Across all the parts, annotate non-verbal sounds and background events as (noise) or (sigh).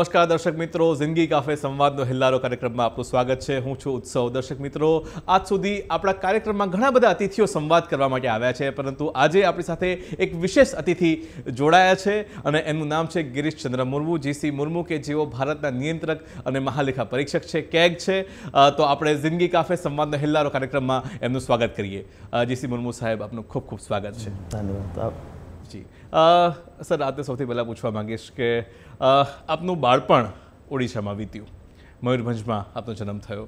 નમસ્કાર દર્શક મિત્રો જિંદગી કાફે સંવાદનો હિલ્લારો કાર્યક્રમમાં આપનું સ્વાગત છે હું છું ઉત્સવ દર્શક મિત્રો આજ સુધી આપણા કાર્યક્રમમાં ઘણા બધા અતિથિઓ સંવાદ કરવા માટે આવ્યા છે પરંતુ આજે આપણી સાથે એક વિશેષ અતિથિ જોડાયા છે અને એનું નામ છે ગિરીશ ચંદ્ર મુર્મુ જીસી મુર્મુ કે જેઓ ભારતના નિયંત્રક અને મહાલેખા પરીક્ષક છે કેગ છે તો આપણે જિંદગી કાફે સંવાદનો હિલ્લારો કાર્યક્રમમાં એમનું સ્વાગત કરીએ જીસી મુર્મુ સાહેબ આપનું ખૂબ ખૂબ સ્વાગત છે ધન્યવાદ જી સર આ રાતે સૌથી પહેલાં પૂછવા માગીશ કે આપનું બાળપણ ઓડિશામાં વીત્યું મયુરભંજમાં આપનો જન્મ થયો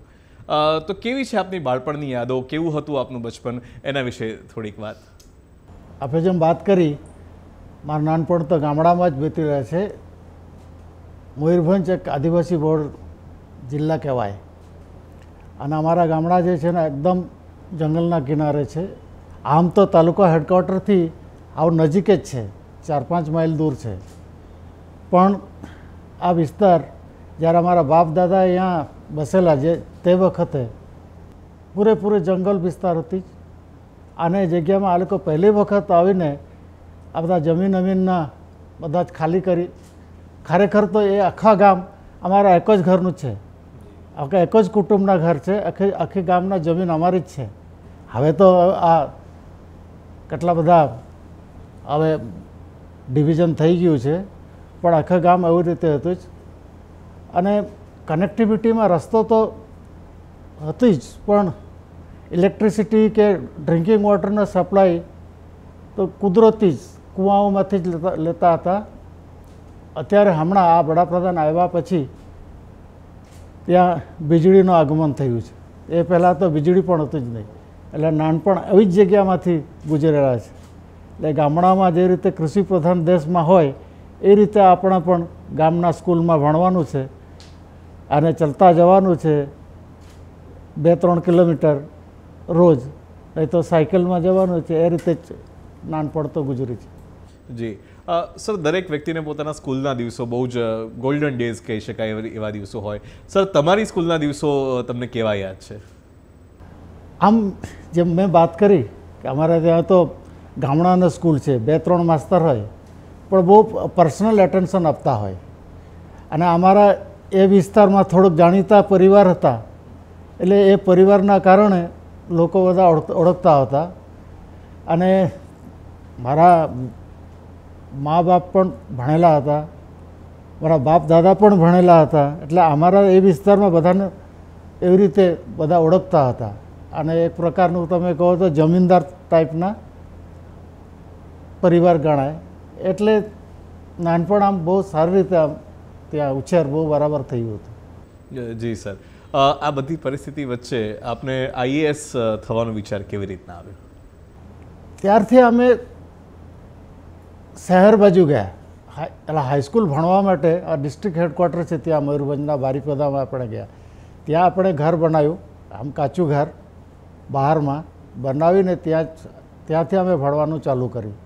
તો કેવી છે આપની બાળપણની યાદો કેવું હતું આપનું બચપન એના વિશે થોડીક વાત આપણે જેમ વાત કરી મારું નાનપણ તો ગામડામાં જ વીતી રહ્યા છે મયુરભંજ એક આદિવાસી બોર્ડ જિલ્લા કહેવાય અને અમારા ગામડા જે છે ને એકદમ જંગલના કિનારે છે આમ તો તાલુકા હેડક્વાર્ટરથી આવું નજીક જ છે ચાર પાંચ માઇલ દૂર છે પણ આ વિસ્તાર જ્યારે અમારા બાપ દાદા અહીંયા બસેલા જે તે વખતે પૂરેપૂરે જંગલ વિસ્તાર હતી અને જગ્યામાં આ લોકો પહેલી વખત આવીને આ બધા જમીન અમીનના બધા જ ખાલી કરી ખરેખર તો એ આખા ગામ અમારા એક જ ઘરનું છે આખા એક જ કુટુંબના ઘર છે આખી આખી ગામના જમીન અમારી જ છે હવે તો આ કેટલા બધા હવે ડિવિઝન થઈ ગયું છે પણ આખા ગામ એવી રીતે હતું જ અને કનેક્ટિવિટીમાં રસ્તો તો હતી જ પણ ઇલેક્ટ્રિસિટી કે ડ્રિંકિંગ વોટરનો સપ્લાય તો કુદરતી જ કૂવાઓમાંથી જ લેતા હતા અત્યારે હમણાં આ વડાપ્રધાન આવ્યા પછી ત્યાં વીજળીનું આગમન થયું છે એ પહેલાં તો વીજળી પણ હતી જ નહીં એટલે નાનપણ આવી જ જગ્યામાંથી ગુજરેલા છે એટલે ગામડામાં જે રીતે કૃષિ પ્રધાન દેશમાં હોય એ રીતે આપણે પણ ગામના સ્કૂલમાં ભણવાનું છે અને ચલતા જવાનું છે બે ત્રણ કિલોમીટર રોજ નહીં તો સાયકલમાં જવાનું છે એ રીતે જ નાનપણ તો ગુજરી છે જી સર દરેક વ્યક્તિને પોતાના સ્કૂલના દિવસો બહુ જ ગોલ્ડન ડેઝ કહી શકાય એવા દિવસો હોય સર તમારી સ્કૂલના દિવસો તમને કેવા યાદ છે આમ જેમ મેં વાત કરી કે અમારા ત્યાં તો ગામડાના સ્કૂલ છે બે ત્રણ માસ્તર હોય પણ બહુ પર્સનલ એટેન્શન આપતા હોય અને અમારા એ વિસ્તારમાં થોડોક જાણીતા પરિવાર હતા એટલે એ પરિવારના કારણે લોકો બધા ઓળખતા હતા અને મારા મા બાપ પણ ભણેલા હતા મારા બાપ દાદા પણ ભણેલા હતા એટલે અમારા એ વિસ્તારમાં બધાને એવી રીતે બધા ઓળખતા હતા અને એક પ્રકારનું તમે કહો તો જમીનદાર ટાઈપના પરિવાર ગણાય એટલે નાનપણ આમ બહુ સારી રીતે આમ ત્યાં ઉછેર બહુ બરાબર થયું હતું જી સર આ બધી પરિસ્થિતિ વચ્ચે આપને આઈએએસ થવાનો વિચાર કેવી રીતના આવ્યો ત્યારથી અમે શહેર બાજુ ગયા એટલે હાઈસ્કૂલ ભણવા માટે આ ડિસ્ટ્રિક્ટ હેડક્વાર્ટર છે ત્યાં મયુરભંજના બારીપદામાં આપણે ગયા ત્યાં આપણે ઘર બનાવ્યું આમ કાચું ઘર બહારમાં બનાવીને ત્યાં ત્યાંથી અમે ભણવાનું ચાલુ કર્યું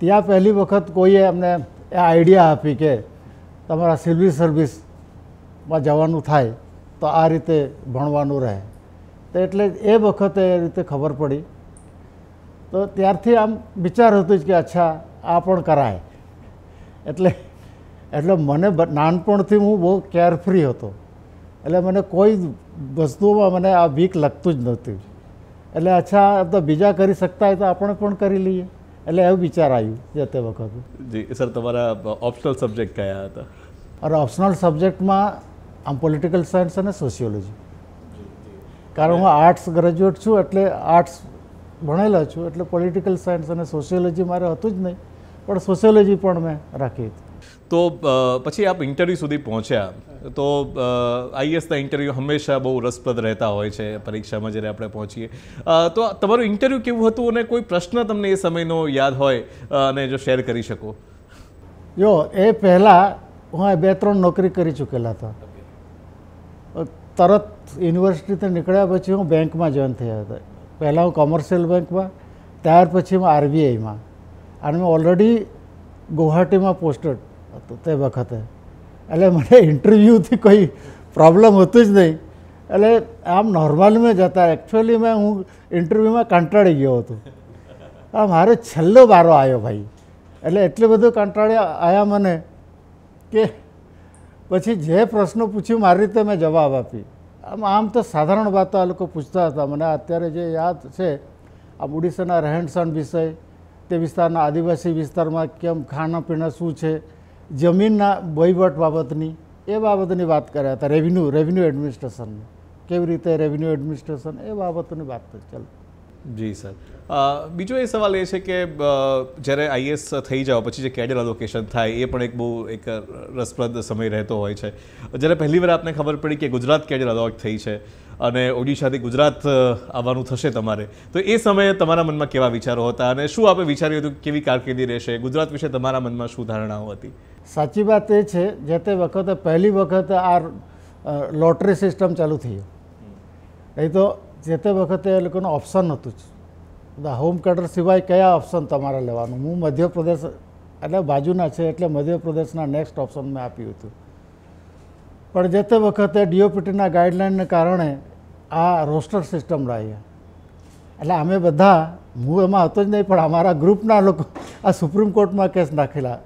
ત્યાં પહેલી વખત કોઈએ અમને એ આઈડિયા આપી કે તમારા સિવિલ સર્વિસમાં જવાનું થાય તો આ રીતે ભણવાનું રહે તો એટલે એ વખતે એ રીતે ખબર પડી તો ત્યારથી આમ વિચાર હતો જ કે અચ્છા આ પણ કરાય એટલે એટલે મને નાનપણથી હું બહુ કેરફ્રી હતો એટલે મને કોઈ વસ્તુઓમાં મને આ વીક લગતું જ નહોતું એટલે અચ્છા તો બીજા કરી શકતા હોય તો આપણે પણ કરી લઈએ એટલે એવું વિચાર આવ્યું જે તે વખત જી સર તમારા ઓપ્શનલ સબ્જેક્ટ કયા હતા અરે ઓપ્શનલ સબ્જેક્ટમાં આમ પોલિટિકલ સાયન્સ અને સોશિયોલોજી કારણ હું આર્ટ્સ ગ્રેજ્યુએટ છું એટલે આર્ટ્સ ભણેલા છું એટલે પોલિટિકલ સાયન્સ અને સોશિયોલોજી મારે હતું જ નહીં પણ સોશિયોલોજી પણ મેં રાખી હતી તો પછી આપ ઇન્ટરવ્યૂ સુધી પહોંચ્યા તો આઈએસના ઇન્ટરવ્યૂ હંમેશા બહુ રસપ્રદ રહેતા હોય છે પરીક્ષામાં જ્યારે આપણે પહોંચીએ તો તમારું ઇન્ટરવ્યૂ કેવું હતું અને કોઈ પ્રશ્ન તમને એ સમયનો યાદ હોય અને જો શેર કરી શકો જો એ પહેલાં હું બે ત્રણ નોકરી કરી ચૂકેલા હતા તરત યુનિવર્સિટીથી નીકળ્યા પછી હું બેંકમાં જોઈન થયા હતા પહેલાં હું કોમર્શિયલ બેંકમાં ત્યાર પછી હું આરબીઆઈમાં અને મેં ઓલરેડી ગુવાહાટીમાં પોસ્ટેડ શકતો તે વખતે એટલે મને ઇન્ટરવ્યૂથી કોઈ પ્રોબ્લેમ હતું જ નહીં એટલે આમ નોર્મલ મેં જતા એકચ્યુઅલી મેં હું ઇન્ટરવ્યૂમાં કંટાળી ગયો હતો આ મારો છેલ્લો વારો આવ્યો ભાઈ એટલે એટલું બધું કંટાળી આવ્યા મને કે પછી જે પ્રશ્નો પૂછ્યું મારી રીતે મેં જવાબ આપી આમ આમ તો સાધારણ વાતો આ લોકો પૂછતા હતા મને અત્યારે જે યાદ છે આ ઓડિશાના રહેણ વિષય તે વિસ્તારના આદિવાસી વિસ્તારમાં કેમ ખાનાપીણા શું છે જમીનના વહીવટ બાબતની એ બાબતની વાત કર્યા હતા રેવન્યુ રેવન્યુ એડમિનિસ્ટ્રેશનની કેવી રીતે રેવન્યુ એડમિનિસ્ટ્રેશન એ બાબતની વાત ચાલો જી સર બીજો એ સવાલ એ છે કે જ્યારે આઈએસ થઈ જાઓ પછી જે કેડર અલોકેશન થાય એ પણ એક બહુ એક રસપ્રદ સમય રહેતો હોય છે જ્યારે પહેલીવાર આપને ખબર પડી કે ગુજરાત કેડર અલોક થઈ છે અને ઓડિશાથી ગુજરાત આવવાનું થશે તમારે તો એ સમયે તમારા મનમાં કેવા વિચારો હતા અને શું આપે વિચાર્યું હતું કેવી કારકિર્દી રહેશે ગુજરાત વિશે તમારા મનમાં શું ધારણાઓ હતી સાચી વાત એ છે જે તે વખતે પહેલી વખત આ લોટરી સિસ્ટમ ચાલુ થઈ એ તો જે તે વખતે એ લોકોનું ઓપ્શન હતું જ હોમ કટર સિવાય કયા ઓપ્શન તમારે લેવાનું હું મધ્યપ્રદેશ એટલે બાજુના છે એટલે મધ્યપ્રદેશના નેક્સ્ટ ઓપ્શન મેં આપ્યું હતું પણ જે તે વખતે ડીઓપીટીના ગાઈડલાઇનને કારણે આ રોસ્ટર સિસ્ટમ લાવી એટલે અમે બધા હું એમાં હતો જ નહીં પણ અમારા ગ્રુપના લોકો આ સુપ્રીમ કોર્ટમાં કેસ નાખેલા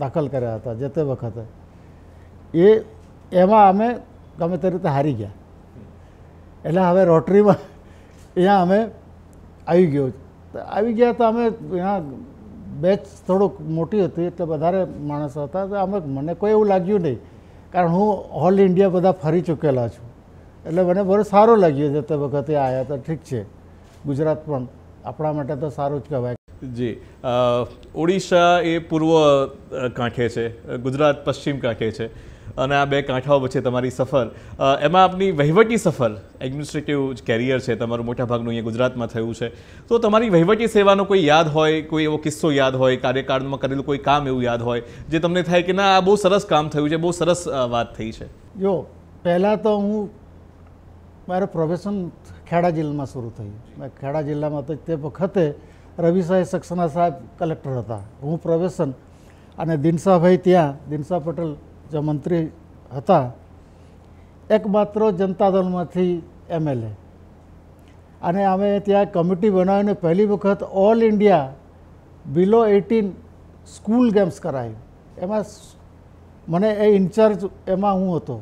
દાખલ કર્યા હતા જે તે વખતે એ એમાં અમે ગમે તે રીતે હારી ગયા એટલે હવે રોટરીમાં અહીંયા અમે આવી ગયો આવી ગયા તો અમે અહીંયા બેચ થોડુંક મોટી હતી એટલે વધારે માણસો હતા તો અમે મને કોઈ એવું લાગ્યું નહીં કારણ હું ઓલ ઇન્ડિયા બધા ફરી ચૂકેલા છું એટલે મને બહુ સારું લાગ્યું છે તે વખતે આવ્યા તો ઠીક છે ગુજરાત પણ આપણા માટે તો સારું જ કહેવાય જી ઓડિશા એ પૂર્વ કાંઠે છે ગુજરાત પશ્ચિમ કાંઠે છે અને આ બે કાંઠાઓ વચ્ચે તમારી સફર એમાં આપની વહીવટી સફર એડમિનિસ્ટ્રેટિવ કેરિયર છે તમારું મોટાભાગનું અહીંયા ગુજરાતમાં થયું છે તો તમારી વહીવટી સેવાનો કોઈ યાદ હોય કોઈ એવો કિસ્સો યાદ હોય કાર્યકાળમાં કરેલું કોઈ કામ એવું યાદ હોય જે તમને થાય કે ના આ બહુ સરસ કામ થયું છે બહુ સરસ વાત થઈ છે જો પહેલાં તો હું મારું પ્રોફેશન ખેડા જિલ્લામાં શરૂ થયું ખેડા જિલ્લામાં તો તે વખતે રવિસાઈ સક્સેના સાહેબ કલેક્ટર હતા હું પ્રવેશન અને દિનસાભાઈ ત્યાં દિનસા પટેલ જે મંત્રી હતા એકમાત્ર જનતા દળમાંથી એમએલએ અને અમે ત્યાં કમિટી બનાવીને પહેલી વખત all India below eighteen school games કરાવી એમાં મને એ ઇન્ચાર્જ એમાં હું હતો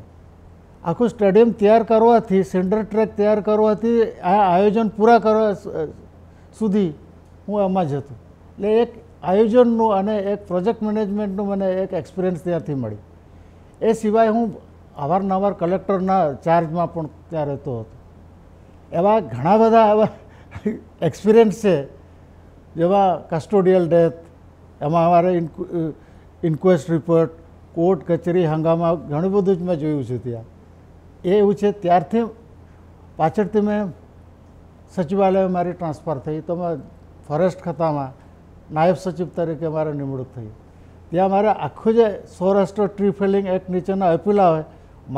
આખું સ્ટેડિયમ તૈયાર કરવાથી સેન્ટર ટ્રેક તૈયાર કરવાથી આ આયોજન પૂરા કરવા સુધી હું એમાં જ હતો એટલે એક આયોજનનું અને એક પ્રોજેક્ટ મેનેજમેન્ટનું મને એક એક્સપિરિયન્સ ત્યાંથી મળી એ સિવાય હું અવારનવાર કલેક્ટરના ચાર્જમાં પણ ત્યાં રહેતો હતો એવા ઘણા બધા એવા એક્સપિરિયન્સ છે જેવા કસ્ટોડિયલ ડેથ એમાં અમારે ઇન્ક્વેસ્ટ રિપોર્ટ કોર્ટ કચેરી હંગામા ઘણું બધું જ મેં જોયું છે ત્યાં એ એવું છે ત્યારથી પાછળથી મેં સચિવાલયમાં મારી ટ્રાન્સફર થઈ તો મેં ફોરેસ્ટ ખાતામાં નાયબ સચિવ તરીકે મારે નિમણૂક થઈ ત્યાં મારે આખું જે સૌરાષ્ટ્ર ટ્રી ફેલિંગ એક્ટ નીચેના અપીલ આવે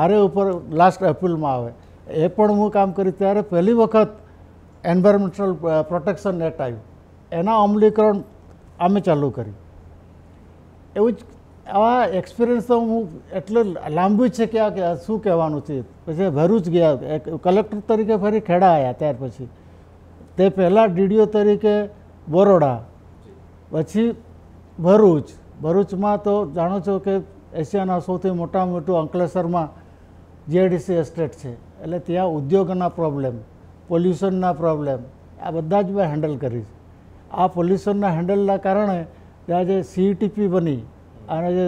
મારે ઉપર લાસ્ટ અપીલમાં આવે એ પણ હું કામ કરી ત્યારે પહેલી વખત એન્વાયરમેન્ટલ પ્રોટેક્શન એક્ટ આવ્યું એના અમલીકરણ અમે ચાલુ કર્યું એવું જ આવા એક્સપિરિયન્સ તો હું એટલું લાંબુ છે કે આ શું કહેવાનું છે પછી ભરૂચ ગયા કલેક્ટર તરીકે ફરી ખેડા આવ્યા ત્યાર પછી તે પહેલાં ડીડીઓ તરીકે બરોડા પછી ભરૂચ ભરૂચમાં તો જાણો છો કે એશિયાના સૌથી મોટામાં મોટું અંકલેશ્વરમાં જીઆઈડીસી એસ્ટેટ છે એટલે ત્યાં ઉદ્યોગના પ્રોબ્લેમ પોલ્યુશનના પ્રોબ્લેમ આ બધા જ મેં હેન્ડલ કરી છે આ પોલ્યુશનના હેન્ડલના કારણે ત્યાં જે સીટીપી e બની અને જે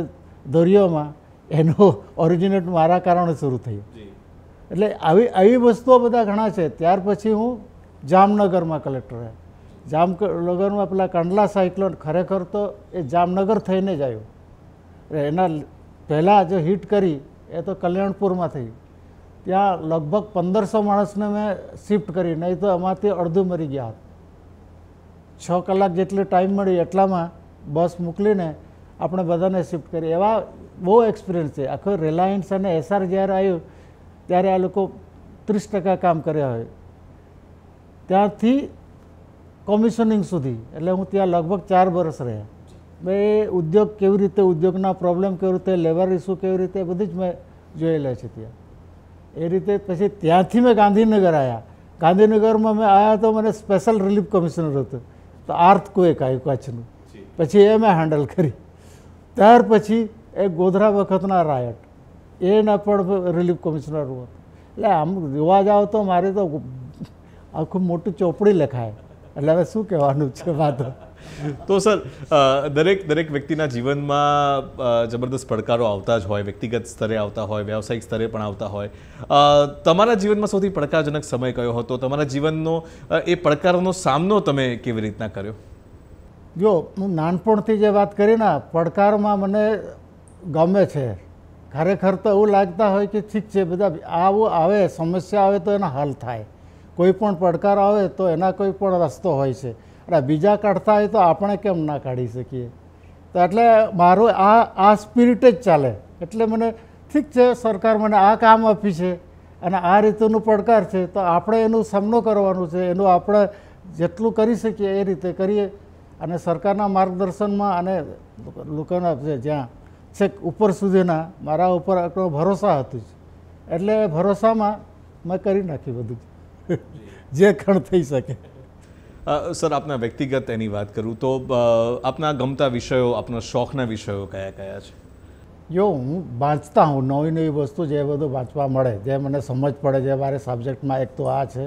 દરિયોમાં એનો ઓરિજિનેટ મારા કારણે શરૂ થયું એટલે આવી આવી વસ્તુઓ બધા ઘણા છે ત્યાર પછી હું જામનગરમાં કલેક્ટર રહ્યા જામનગરમાં પેલા કંડલા સાયક્લોન ખરેખર તો એ જામનગર થઈને જ આવ્યો એના પહેલાં જે હિટ કરી એ તો કલ્યાણપુરમાં થઈ ત્યાં લગભગ પંદરસો માણસને મેં શિફ્ટ કરી નહીં તો એમાંથી અડધું મરી ગયા છ કલાક જેટલો ટાઈમ મળ્યો એટલામાં બસ મોકલીને આપણે બધાને શિફ્ટ કરી એવા બહુ એક્સપિરિયન્સ છે આખો રિલાયન્સ અને એસઆર જ્યારે આવ્યું ત્યારે આ લોકો ત્રીસ ટકા કામ કર્યા હોય ત્યારથી કમિશનિંગ સુધી એટલે હું ત્યાં લગભગ ચાર વર્ષ રહ્યા બે ઉદ્યોગ કેવી રીતે ઉદ્યોગના પ્રોબ્લેમ કેવી રીતે લેબર ઇસ્યુ કેવી રીતે બધી જ મેં જોયેલા છે ત્યાં એ રીતે પછી ત્યાંથી મેં ગાંધીનગર આવ્યા ગાંધીનગરમાં મેં આવ્યા તો મને સ્પેશિયલ રિલીફ કમિશનર હતું તો આર્થ કોઈક આવ્યું કચ્છનું પછી એ મેં હેન્ડલ કરી ત્યાર પછી એ ગોધરા વખતના રાયટ એના પણ રિલીફ કમિશનર હતું એટલે આમ જોવા જાઓ તો મારે તો આખું મોટી ચોપડી લખાય એટલે હવે શું કહેવાનું છે વાતો તો સર દરેક દરેક વ્યક્તિના જીવનમાં જબરદસ્ત પડકારો આવતા જ હોય વ્યક્તિગત સ્તરે આવતા હોય વ્યાવસાયિક સ્તરે પણ આવતા હોય તમારા જીવનમાં સૌથી પડકારજનક સમય કયો હતો તમારા જીવનનો એ પડકારોનો સામનો તમે કેવી રીતના કર્યો જો હું નાનપણથી જે વાત કરી ને પડકારમાં મને ગમે છે ખરેખર તો એવું લાગતા હોય કે ઠીક છે બધા આવું આવે સમસ્યા આવે તો એના હલ થાય કોઈ પણ પડકાર આવે તો એના કોઈ પણ રસ્તો હોય છે અને બીજા કાઢતા હોય તો આપણે કેમ ના કાઢી શકીએ તો એટલે મારું આ આ સ્પિરિટ જ ચાલે એટલે મને ઠીક છે સરકાર મને આ કામ આપી છે અને આ રીતેનું પડકાર છે તો આપણે એનું સામનો કરવાનો છે એનું આપણે જેટલું કરી શકીએ એ રીતે કરીએ અને સરકારના માર્ગદર્શનમાં અને લોકોના જે જ્યાં છેક ઉપર સુધીના મારા ઉપર ભરોસા હતી એટલે ભરોસામાં મેં કરી નાખ્યું બધું (laughs) જે ખણ થઈ શકે સર આપના વ્યક્તિગત એની વાત કરું તો આપના ગમતા વિષયો આપના શોખના વિષયો કયા કયા છે જો હું વાંચતા હું નવી નવી વસ્તુ જે બધું વાંચવા મળે જે મને સમજ પડે જે મારે સબ્જેક્ટમાં એક તો આ છે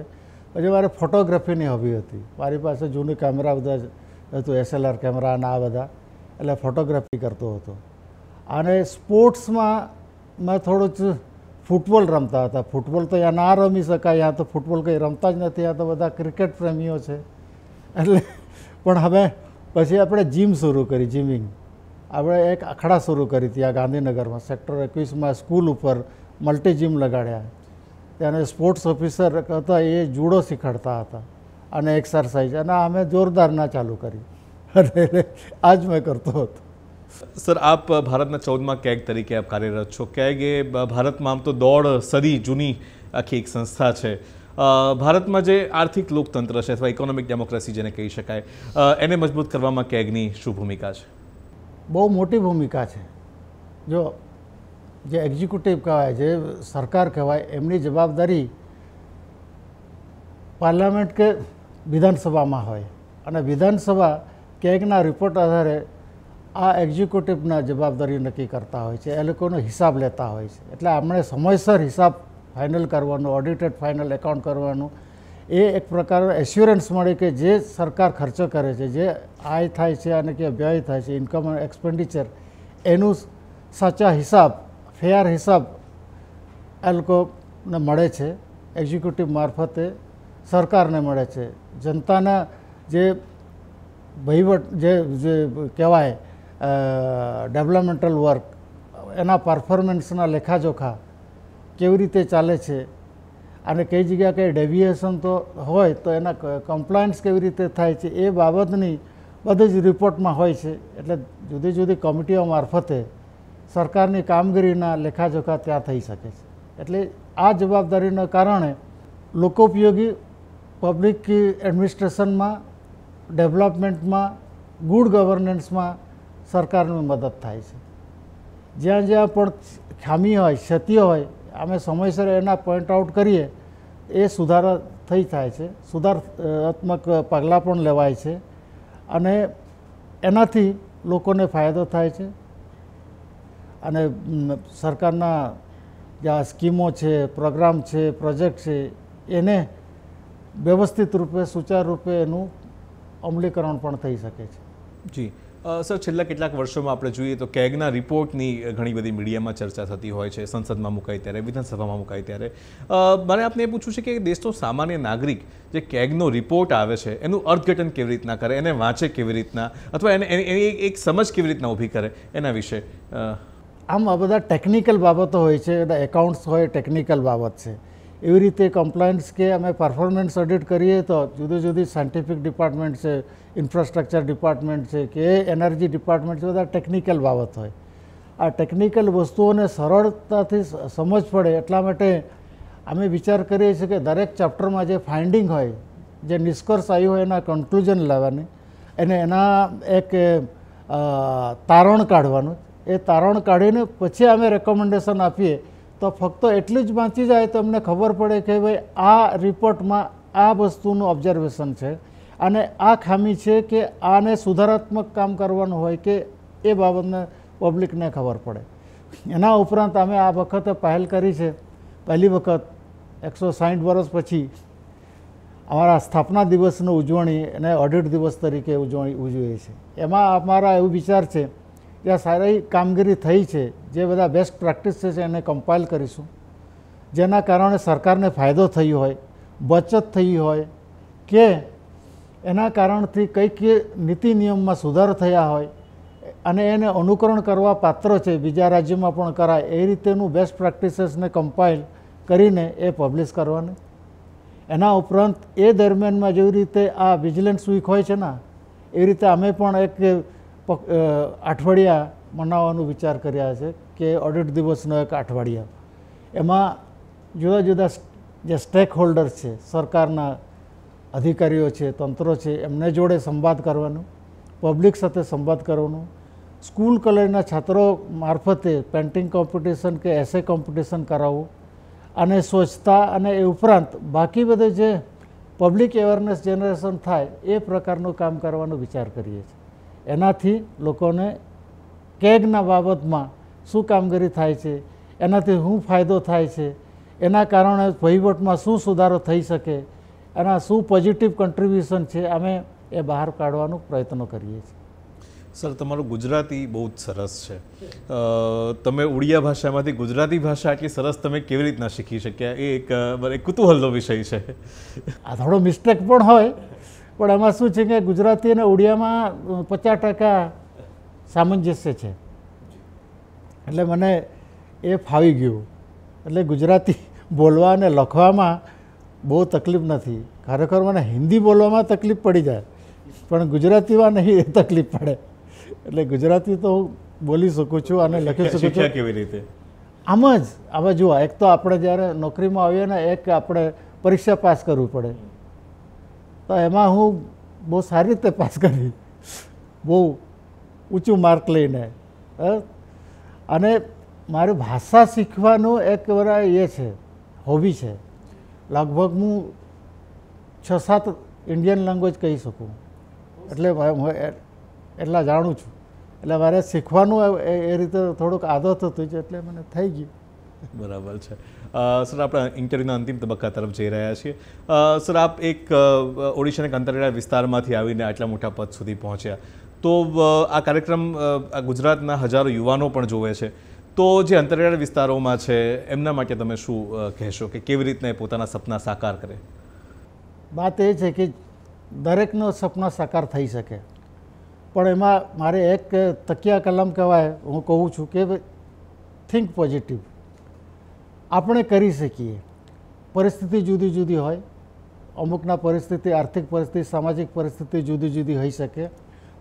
પછી મારે ફોટોગ્રાફીની હવી હતી મારી પાસે જૂની કેમેરા બધા હતું એસએલઆર કેમેરા અને આ બધા એટલે ફોટોગ્રાફી કરતો હતો અને સ્પોર્ટ્સમાં મેં થોડું ફૂટબોલ રમતા હતા ફૂટબોલ તો અહીંયા ના રમી શકાય યા તો ફૂટબોલ કંઈ રમતા જ નથી અહીંયા તો બધા ક્રિકેટ પ્રેમીઓ છે એટલે પણ હવે પછી આપણે જીમ શરૂ કરી જીમિંગ આપણે એક અખાડા શરૂ કરી ત્યાં ગાંધીનગરમાં સેક્ટર એકવીસમાં સ્કૂલ ઉપર મલ્ટી જીમ લગાડ્યા ત્યાંને સ્પોર્ટ્સ ઓફિસર હતા એ જુડો શીખવાડતા હતા અને એક્સરસાઇઝ અને અમે જોરદાર ના ચાલુ કરી અને (laughs) આ જ મેં કરતો હતો સર આપ ભારતના ચૌદમાં કેગ તરીકે આપ કાર્યરત છો કેગ એ ભારતમાં આમ તો દોઢ સદી જૂની આખી એક સંસ્થા છે ભારતમાં જે આર્થિક લોકતંત્ર છે અથવા ઇકોનોમિક ડેમોક્રેસી જેને કહી શકાય એને મજબૂત કરવામાં કેગની શું ભૂમિકા છે બહુ મોટી ભૂમિકા છે જો જે એક્ઝિક્યુટિવ કહેવાય જે સરકાર કહેવાય એમની જવાબદારી પાર્લામેન્ટ કે વિધાનસભામાં હોય અને વિધાનસભા કેગના રિપોર્ટ આધારે આ એક્ઝિક્યુટિવના જવાબદારી નક્કી કરતા હોય છે એ લોકોનો હિસાબ લેતા હોય છે એટલે આપણે સમયસર હિસાબ ફાઇનલ કરવાનો ઓડિટેડ ફાઇનલ એકાઉન્ટ કરવાનું એ એક પ્રકારનો એશ્યોરન્સ મળે કે જે સરકાર ખર્ચો કરે છે જે આય થાય છે અને કે વ્યય થાય છે ઇન્કમ અને એક્સપેન્ડિચર એનું સાચા હિસાબ ફેર હિસાબ એ લોકોને મળે છે એક્ઝિક્યુટિવ મારફતે સરકારને મળે છે જનતાના જે વહીવટ જે કહેવાય ડેવલપમેન્ટલ વર્ક એના પરફોર્મન્સના લેખાજોખા કેવી રીતે ચાલે છે અને કઈ જગ્યા કંઈ ડેવિએશન તો હોય તો એના કમ્પ્લાયન્સ કેવી રીતે થાય છે એ બાબતની બધી જ રિપોર્ટમાં હોય છે એટલે જુદી જુદી કમિટીઓ મારફતે સરકારની કામગીરીના લેખાજોખા ત્યાં થઈ શકે છે એટલે આ જવાબદારીના કારણે લોકોપયોગી પબ્લિક એડમિનિસ્ટ્રેશનમાં ડેવલપમેન્ટમાં ગુડ ગવર્નન્સમાં સરકારની મદદ થાય છે જ્યાં જ્યાં પણ ખામી હોય ક્ષતિઓ હોય અમે સમયસર એના પોઈન્ટ આઉટ કરીએ એ સુધારા થઈ થાય છે સુધારાત્મક પગલાં પણ લેવાય છે અને એનાથી લોકોને ફાયદો થાય છે અને સરકારના જે આ સ્કીમો છે પ્રોગ્રામ છે પ્રોજેક્ટ છે એને વ્યવસ્થિત રૂપે સુચારુ રૂપે એનું અમલીકરણ પણ થઈ શકે છે જી સર છેલ્લા કેટલાક વર્ષોમાં આપણે જોઈએ તો કેગના રિપોર્ટની ઘણી બધી મીડિયામાં ચર્ચા થતી હોય છે સંસદમાં મુકાય ત્યારે વિધાનસભામાં મુકાય ત્યારે મારે આપને એ પૂછવું છે કે દેશનો સામાન્ય નાગરિક જે કેગનો રિપોર્ટ આવે છે એનું અર્થઘટન કેવી રીતના કરે એને વાંચે કેવી રીતના અથવા એને એની એક સમજ કેવી રીતના ઊભી કરે એના વિશે આમ આ બધા ટેકનિકલ બાબતો હોય છે બધા એકાઉન્ટ્સ હોય ટેકનિકલ બાબત છે એવી રીતે કમ્પ્લાયન્સ કે અમે પરફોર્મન્સ ઓડિટ કરીએ તો જુદી જુદી સાયન્ટિફિક ડિપાર્ટમેન્ટ છે ઇન્ફ્રાસ્ટ્રક્ચર ડિપાર્ટમેન્ટ છે કે એનર્જી ડિપાર્ટમેન્ટ છે બધા ટેકનિકલ બાબત હોય આ ટેકનિકલ વસ્તુઓને સરળતાથી સમજ પડે એટલા માટે અમે વિચાર કરીએ છીએ કે દરેક ચેપ્ટરમાં જે ફાઇન્ડિંગ હોય જે નિષ્કર્ષ આવ્યો હોય એના કન્ક્લુઝન લાવવાની એને એના એક તારણ કાઢવાનું એ તારણ કાઢીને પછી અમે રેકમેન્ડેશન આપીએ તો ફક્ત એટલું જ વાંચી જાય તમને ખબર પડે કે ભાઈ આ રિપોર્ટમાં આ વસ્તુનું ઓબ્ઝર્વેશન છે અને આ ખામી છે કે આને સુધારાત્મક કામ કરવાનું હોય કે એ બાબતને પબ્લિકને ખબર પડે એના ઉપરાંત અમે આ વખતે પહેલ કરી છે પહેલી વખત એકસો સાહીઠ વર્ષ પછી અમારા સ્થાપના દિવસની ઉજવણી એને ઓડિટ દિવસ તરીકે ઉજવણી ઉજવીએ છીએ એમાં અમારા એવું વિચાર છે ત્યાં સારી કામગીરી થઈ છે જે બધા બેસ્ટ પ્રેક્ટિસ છે એને કમ્પાઇલ કરીશું જેના કારણે સરકારને ફાયદો થયો હોય બચત થઈ હોય કે એના કારણથી કઈ નીતિ નિયમમાં સુધારો થયા હોય અને એને અનુકરણ કરવા પાત્ર છે બીજા રાજ્યમાં પણ કરાય એ રીતેનું બેસ્ટ પ્રેક્ટિસીસને કમ્પાઇલ કરીને એ પબ્લિશ કરવાની એના ઉપરાંત એ દરમિયાનમાં જેવી રીતે આ વિજિલન્સ વીક હોય છે ને એ રીતે અમે પણ એક અઠવાડિયા મનાવવાનું વિચાર કર્યા છે કે ઓડિટ દિવસનો એક અઠવાડિયા એમાં જુદા જુદા જે સ્ટેક હોલ્ડર છે સરકારના અધિકારીઓ છે તંત્રો છે એમને જોડે સંવાદ કરવાનો પબ્લિક સાથે સંવાદ કરવાનો સ્કૂલ કોલેજના છાત્રો મારફતે પેન્ટિંગ કોમ્પિટિશન કે એસે કોમ્પિટિશન કરાવવું અને સ્વચ્છતા અને એ ઉપરાંત બાકી બધે જે પબ્લિક અવેરનેસ જનરેશન થાય એ પ્રકારનું કામ કરવાનો વિચાર કરીએ છીએ એનાથી લોકોને કેગના બાબતમાં શું કામગીરી થાય છે એનાથી શું ફાયદો થાય છે એના કારણે વહીવટમાં શું સુધારો થઈ શકે એના શું પોઝિટિવ કન્ટ્રીબ્યુશન છે અમે એ બહાર કાઢવાનો પ્રયત્નો કરીએ છીએ સર તમારું ગુજરાતી બહુ જ સરસ છે તમે ઉડિયા ભાષામાંથી ગુજરાતી ભાષા આટલી સરસ તમે કેવી રીતના શીખી શક્યા એ એક કુતૂહલનો વિષય છે આ થોડો મિસ્ટેક પણ હોય પણ આમાં શું છે કે ગુજરાતી અને ઓડિયામાં પચાસ ટકા સામંજસ્ય છે એટલે મને એ ફાવી ગયું એટલે ગુજરાતી (laughs) બોલવા અને લખવામાં બહુ તકલીફ નથી ખરેખર મને હિન્દી બોલવામાં તકલીફ પડી જાય પણ ગુજરાતીમાં નહીં એ તકલીફ પડે એટલે ગુજરાતી તો હું બોલી શકું છું અને લખી શકું છું કેવી રીતે આમ જ હવે જુઓ એક તો આપણે જ્યારે નોકરીમાં આવીએ ને એક આપણે પરીક્ષા પાસ કરવું પડે તો એમાં હું બહુ સારી રીતે પાસ કરી બહુ ઊંચું માર્ક લઈને અને મારી ભાષા શીખવાનું એક બરા એ છે હોબી છે લગભગ હું છ સાત ઇન્ડિયન લેંગ્વેજ કહી શકું એટલે હું એટલા જાણું છું એટલે મારે શીખવાનું એ રીતે થોડુંક આદત હતી એટલે મને થઈ ગયું બરાબર છે સર આપણે ઇન્ટરવ્યૂના અંતિમ તબક્કા તરફ જઈ રહ્યા છીએ સર આપ એક ઓડિશાના અંતરિયાળ વિસ્તારમાંથી આવીને આટલા મોટા પદ સુધી પહોંચ્યા તો આ કાર્યક્રમ ગુજરાતના હજારો યુવાનો પણ જોવે છે તો જે અંતરિયાળ વિસ્તારોમાં છે એમના માટે તમે શું કહેશો કે કેવી રીતના એ પોતાના સપના સાકાર કરે વાત એ છે કે દરેકનો સપના સાકાર થઈ શકે પણ એમાં મારે એક તકિયા કલમ કહેવાય હું કહું છું કે થિંક પોઝિટિવ આપણે કરી શકીએ પરિસ્થિતિ જુદી જુદી હોય અમુકના પરિસ્થિતિ આર્થિક પરિસ્થિતિ સામાજિક પરિસ્થિતિ જુદી જુદી હોઈ શકે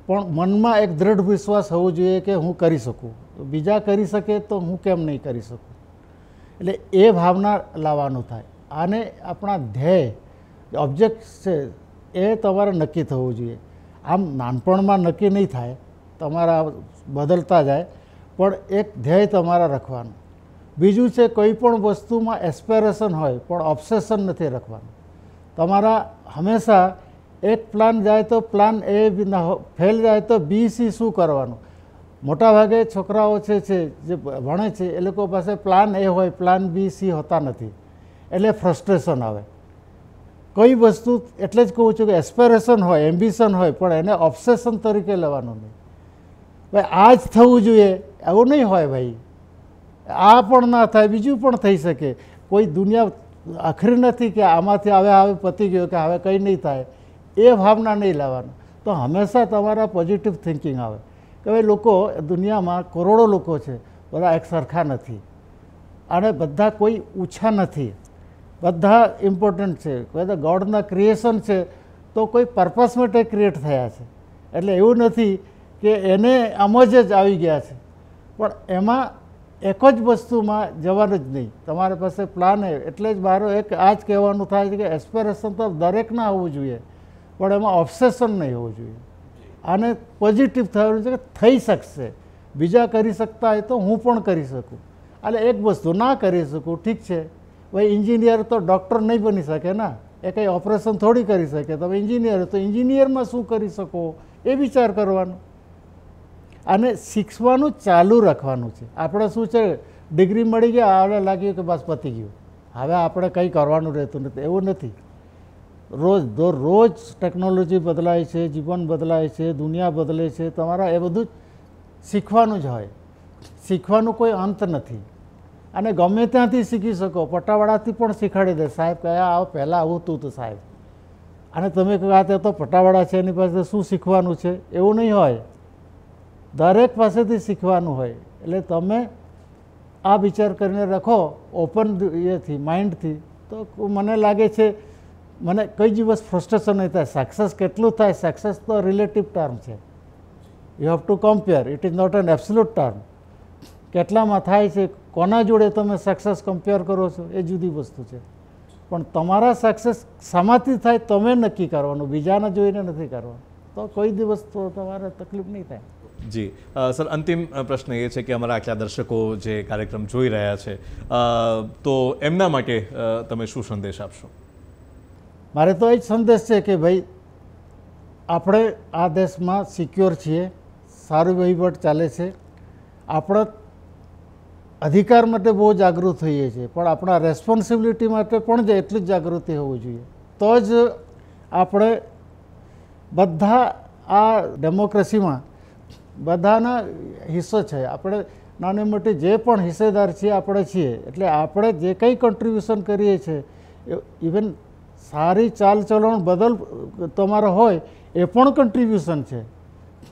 પણ મનમાં એક દ્રઢ વિશ્વાસ હોવો જોઈએ કે હું કરી શકું બીજા કરી શકે તો હું કેમ નહીં કરી શકું એટલે એ ભાવના લાવવાનું થાય આને આપણા ધ્યેય ઓબ્જેક્ટ છે એ તમારે નક્કી થવું જોઈએ આમ નાનપણમાં નક્કી નહીં થાય તમારા બદલતા જાય પણ એક ધ્યેય તમારા રાખવાનું બીજું છે કોઈ પણ વસ્તુમાં એસ્પિરેશન હોય પણ ઓબ્સેશન નથી રાખવાનું તમારા હંમેશા એક પ્લાન જાય તો પ્લાન એ ફેલ જાય તો બી સી શું કરવાનું મોટાભાગે છોકરાઓ છે જે ભણે છે એ લોકો પાસે પ્લાન એ હોય પ્લાન બી સી હોતા નથી એટલે ફ્રસ્ટ્રેશન આવે કઈ વસ્તુ એટલે જ કહું છું કે એસ્પિરેશન હોય એમ્બિશન હોય પણ એને ઓબ્સેશન તરીકે લેવાનું નહીં ભાઈ આ જ થવું જોઈએ એવું નહીં હોય ભાઈ આ પણ ના થાય બીજું પણ થઈ શકે કોઈ દુનિયા આખરી નથી કે આમાંથી હવે હવે પતી ગયો કે હવે કંઈ નહીં થાય એ ભાવના નહીં લાવવાનું તો હંમેશા તમારા પોઝિટિવ થિંકિંગ આવે કે ભાઈ લોકો દુનિયામાં કરોડો લોકો છે બધા એક સરખા નથી અને બધા કોઈ ઓછા નથી બધા ઇમ્પોર્ટન્ટ છે કોઈ તો ગોડના ક્રિએશન છે તો કોઈ પર્પસ માટે ક્રિએટ થયા છે એટલે એવું નથી કે એને આમ જ આવી ગયા છે પણ એમાં એક જ વસ્તુમાં જવાનું જ નહીં તમારી પાસે પ્લાન હોય એટલે જ મારો એક આ જ કહેવાનું થાય છે કે એસ્પિરેશન તો દરેકના હોવું જોઈએ પણ એમાં ઓબ્સેશન નહીં હોવું જોઈએ આને પોઝિટિવ થયેલું છે કે થઈ શકશે બીજા કરી શકતા હોય તો હું પણ કરી શકું એટલે એક વસ્તુ ના કરી શકું ઠીક છે ભાઈ એન્જિનિયર તો ડૉક્ટર નહીં બની શકે ના એ કંઈ ઓપરેશન થોડી કરી શકે તમે એન્જિનિયર તો એન્જિનિયરમાં શું કરી શકો એ વિચાર કરવાનો અને શીખવાનું ચાલુ રાખવાનું છે આપણે શું છે ડિગ્રી મળી ગઈ આવે લાગ્યું કે બસ પતી ગયું હવે આપણે કંઈ કરવાનું રહેતું નથી એવું નથી રોજ રોજ ટેકનોલોજી બદલાય છે જીવન બદલાય છે દુનિયા બદલે છે તમારા એ બધું શીખવાનું જ હોય શીખવાનું કોઈ અંત નથી અને ગમે ત્યાંથી શીખી શકો પટાવાળાથી પણ શીખવાડી દે સાહેબ કયા આવો પહેલાં આવું હતું તો સાહેબ અને તમે કહ્યું આ તો પટાવાળા છે એની પાસે શું શીખવાનું છે એવું નહીં હોય દરેક પાસેથી શીખવાનું હોય એટલે તમે આ વિચાર કરીને રાખો ઓપન એથી માઇન્ડથી તો મને લાગે છે મને કઈ દિવસ ફ્રસ્ટ્રેશન નહીં થાય સક્સેસ કેટલું થાય સક્સેસ તો રિલેટિવ ટર્મ છે you have to compare it is not an absolute term કેટલામાં થાય છે કોના જોડે તમે સક્સેસ કમ્પેર કરો છો એ જુદી વસ્તુ છે પણ તમારા સક્સેસ શામાંથી થાય તમે નક્કી કરવાનું બીજાને જોઈને નથી કરવાનું તો કોઈ દિવસ તો તમારે તકલીફ નહીં થાય જી સર અંતિમ પ્રશ્ન એ છે કે અમારા આટલા દર્શકો જે કાર્યક્રમ જોઈ રહ્યા છે તો એમના માટે તમે શું સંદેશ આપશો મારે તો એ જ સંદેશ છે કે ભાઈ આપણે આ દેશમાં સિક્યોર છીએ સારું વહીવટ ચાલે છે આપણે અધિકાર માટે બહુ જાગૃત થઈએ છીએ પણ આપણા રેસ્પોન્સિબિલિટી માટે પણ જે એટલી જ જાગૃતિ હોવી જોઈએ તો જ આપણે બધા આ ડેમોક્રેસીમાં બધાના હિસ્સો છે આપણે નાની મોટી જે પણ હિસ્સેદાર છીએ આપણે છીએ એટલે આપણે જે કંઈ કોન્ટ્રીબ્યુશન કરીએ છીએ ઇવન સારી ચાલચલણ બદલ તમારો હોય એ પણ કન્ટ્રીબ્યુશન છે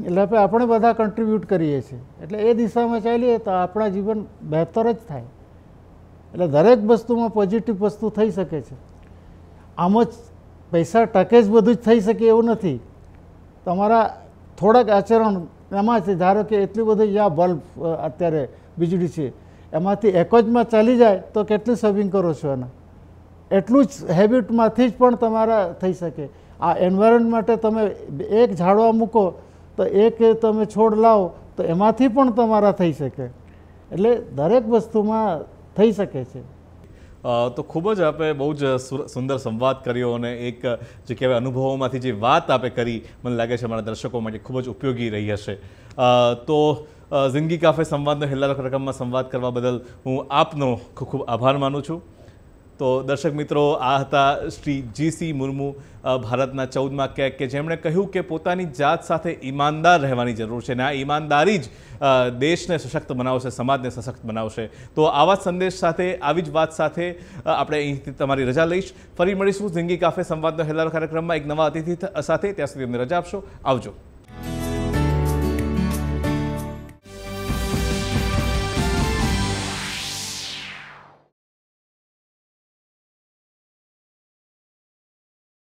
એટલે આપણે બધા કન્ટ્રીબ્યુટ કરીએ છીએ એટલે એ દિશામાં ચાલીએ તો આપણા જીવન બહેતર જ થાય એટલે દરેક વસ્તુમાં પોઝિટિવ વસ્તુ થઈ શકે છે આમ જ પૈસા ટકે જ બધું જ થઈ શકે એવું નથી તમારા થોડાક આચરણ એમાંથી ધારો કે એટલી બધી યા બલ્બ અત્યારે વીજળી છે એમાંથી એક જમાં ચાલી જાય તો કેટલી સર્વિંગ કરો છો એના એટલું જ હેબિટમાંથી જ પણ તમારા થઈ શકે આ એન્વાયરમેન્ટ માટે તમે એક ઝાડવા મૂકો તો એક તમે છોડ લાવો તો એમાંથી પણ તમારા થઈ શકે એટલે દરેક વસ્તુમાં થઈ શકે છે તો ખૂબ જ આપે બહુ જ સુંદર સંવાદ કર્યો અને એક જે કહેવાય અનુભવોમાંથી જે વાત આપે કરી મને લાગે છે મારા દર્શકો માટે ખૂબ જ ઉપયોગી રહી હશે તો જિંદગી કાફે સંવાદનો હેલ્લા રકમમાં સંવાદ કરવા બદલ હું આપનો ખૂબ ખૂબ આભાર માનું છું તો દર્શક મિત્રો આ હતા શ્રી જીસી મુર્મુ ભારતના ચૌદમાં કેક કે જેમણે કહ્યું કે પોતાની જાત સાથે ઈમાનદાર રહેવાની જરૂર છે અને આ ઈમાનદારી જ દેશને સશક્ત બનાવશે સમાજને સશક્ત બનાવશે તો આવા સંદેશ સાથે આવી જ વાત સાથે આપણે અહીંથી તમારી રજા લઈશ ફરી મળીશું જિંદગી કાફે સંવાદનો હેલાર કાર્યક્રમમાં એક નવા અતિથિ સાથે ત્યાં સુધી અમને રજા આપશો આવજો